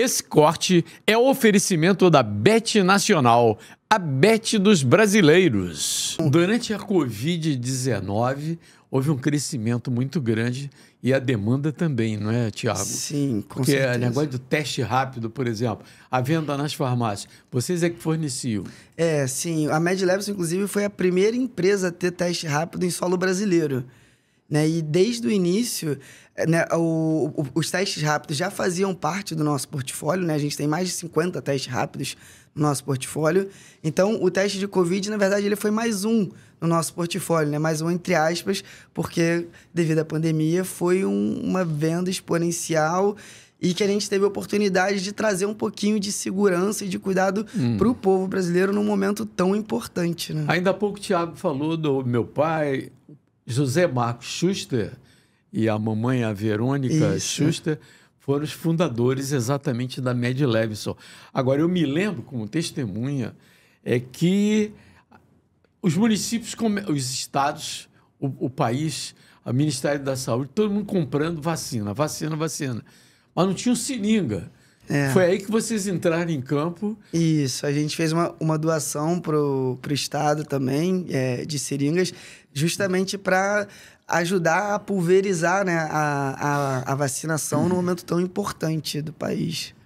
Esse corte é o oferecimento da Bet Nacional, a Bet dos brasileiros. Durante a Covid-19, houve um crescimento muito grande e a demanda também, não é, Tiago? Sim, com Porque é certeza. Porque é negócio do teste rápido, por exemplo, a venda nas farmácias, vocês é que forneciam. É, sim. A MedLabs, inclusive, foi a primeira empresa a ter teste rápido em solo brasileiro. Né? E desde o início, né, o, o, os testes rápidos já faziam parte do nosso portfólio, né? A gente tem mais de 50 testes rápidos no nosso portfólio. Então, o teste de Covid, na verdade, ele foi mais um no nosso portfólio, né? Mais um entre aspas, porque devido à pandemia foi um, uma venda exponencial e que a gente teve a oportunidade de trazer um pouquinho de segurança e de cuidado hum. para o povo brasileiro num momento tão importante. Né? Ainda há pouco o Tiago falou do meu pai, José Marcos Schuster e a mamãe, a Verônica Isso. Schuster, foram os fundadores exatamente da Med Levinson. Agora, eu me lembro, como testemunha, é que os municípios, os estados, o, o país, o Ministério da Saúde, todo mundo comprando vacina, vacina, vacina. Mas não tinha um seringa. É. Foi aí que vocês entraram em campo. Isso, a gente fez uma, uma doação pro, pro estado também, é, de seringas, justamente para ajudar a pulverizar né, a, a, a vacinação uhum. num momento tão importante do país.